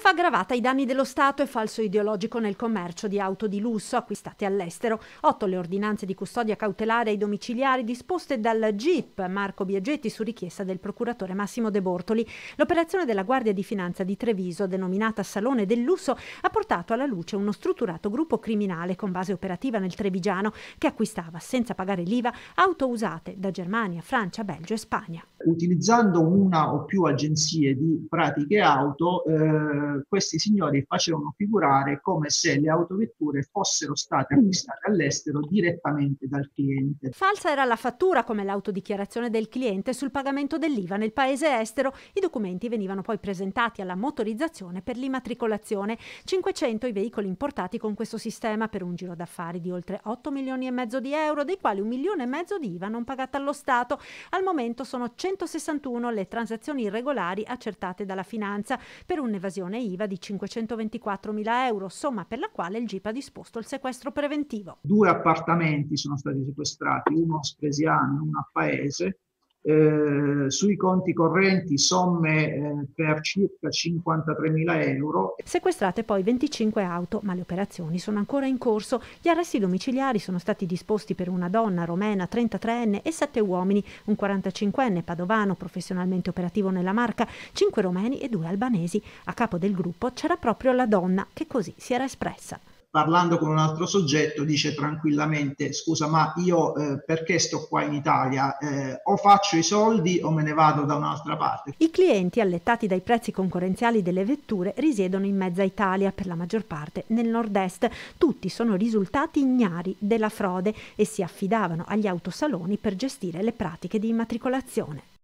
truffa aggravata ai danni dello Stato e falso ideologico nel commercio di auto di lusso acquistate all'estero. Otto le ordinanze di custodia cautelare ai domiciliari disposte dal GIP Marco Biagetti su richiesta del procuratore Massimo De Bortoli. L'operazione della Guardia di Finanza di Treviso, denominata Salone del Lusso, ha portato alla luce uno strutturato gruppo criminale con base operativa nel Trevigiano che acquistava senza pagare l'IVA auto usate da Germania, Francia, Belgio e Spagna utilizzando una o più agenzie di pratiche auto, eh, questi signori facevano figurare come se le autovetture fossero state mm. acquistate all'estero direttamente dal cliente. Falsa era la fattura come l'autodichiarazione del cliente sul pagamento dell'IVA nel paese estero. I documenti venivano poi presentati alla motorizzazione per l'immatricolazione. 500 i veicoli importati con questo sistema per un giro d'affari di oltre 8 milioni e mezzo di euro, dei quali un milione e mezzo di IVA non pagata allo Stato. Al momento sono 100 161 le transazioni irregolari accertate dalla finanza per un'evasione IVA di 524 mila euro, somma per la quale il GIP ha disposto il sequestro preventivo. Due appartamenti sono stati sequestrati, uno a Spresiano e uno a Paese, eh, sui conti correnti somme eh, per circa 53.000 euro. Sequestrate poi 25 auto, ma le operazioni sono ancora in corso. Gli arresti domiciliari sono stati disposti per una donna romena 33enne e 7 uomini, un 45enne padovano professionalmente operativo nella marca, 5 romeni e 2 albanesi. A capo del gruppo c'era proprio la donna che così si era espressa parlando con un altro soggetto dice tranquillamente scusa ma io eh, perché sto qua in Italia eh, o faccio i soldi o me ne vado da un'altra parte. I clienti allettati dai prezzi concorrenziali delle vetture risiedono in mezza Italia per la maggior parte nel nord-est. Tutti sono risultati ignari della frode e si affidavano agli autosaloni per gestire le pratiche di immatricolazione.